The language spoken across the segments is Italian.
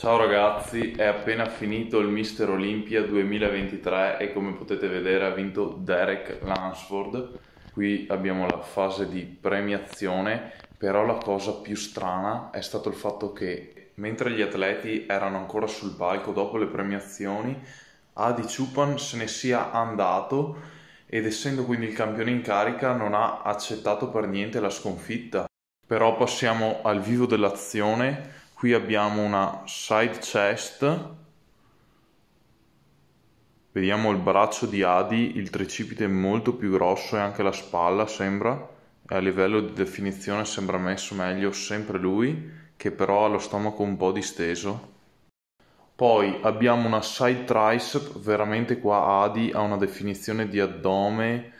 Ciao ragazzi, è appena finito il Mister Olympia 2023 e come potete vedere ha vinto Derek Lansford. Qui abbiamo la fase di premiazione, però la cosa più strana è stato il fatto che mentre gli atleti erano ancora sul palco dopo le premiazioni, Adi Chupan se ne sia andato ed essendo quindi il campione in carica non ha accettato per niente la sconfitta. Però passiamo al vivo dell'azione qui abbiamo una side chest vediamo il braccio di Adi il tricipite è molto più grosso e anche la spalla sembra e a livello di definizione sembra messo meglio sempre lui che però ha lo stomaco un po' disteso poi abbiamo una side tricep veramente qua Adi ha una definizione di addome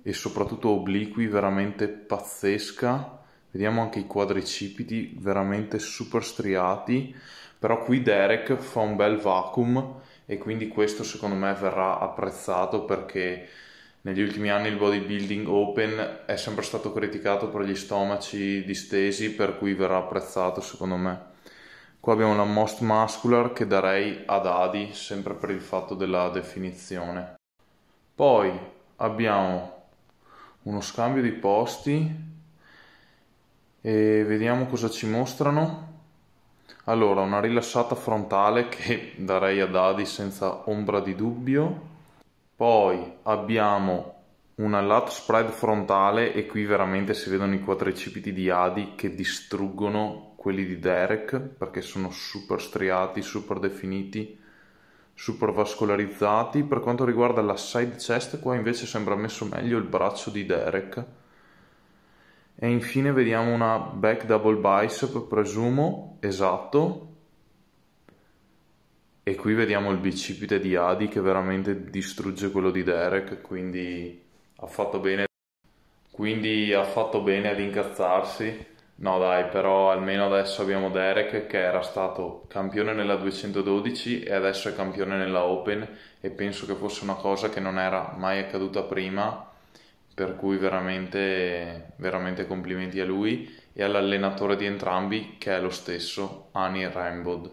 e soprattutto obliqui veramente pazzesca Vediamo anche i quadricipiti veramente super striati, però qui Derek fa un bel vacuum e quindi questo secondo me verrà apprezzato perché negli ultimi anni il bodybuilding open è sempre stato criticato per gli stomaci distesi, per cui verrà apprezzato secondo me. Qua abbiamo la most muscular che darei ad Adi, sempre per il fatto della definizione. Poi abbiamo uno scambio di posti e vediamo cosa ci mostrano. Allora, una rilassata frontale che darei ad Adi senza ombra di dubbio. Poi abbiamo una lat spread frontale e qui veramente si vedono i quadricipiti di Adi che distruggono quelli di Derek perché sono super striati, super definiti, super vascolarizzati. Per quanto riguarda la side chest qua invece sembra messo meglio il braccio di Derek e infine vediamo una back double bicep, presumo, esatto. E qui vediamo il bicipite di Adi che veramente distrugge quello di Derek, quindi ha fatto bene, quindi ha fatto bene ad incazzarsi. No dai, però almeno adesso abbiamo Derek che era stato campione nella 212 e adesso è campione nella Open e penso che fosse una cosa che non era mai accaduta prima per cui veramente, veramente complimenti a lui e all'allenatore di entrambi che è lo stesso, Ani Rambod.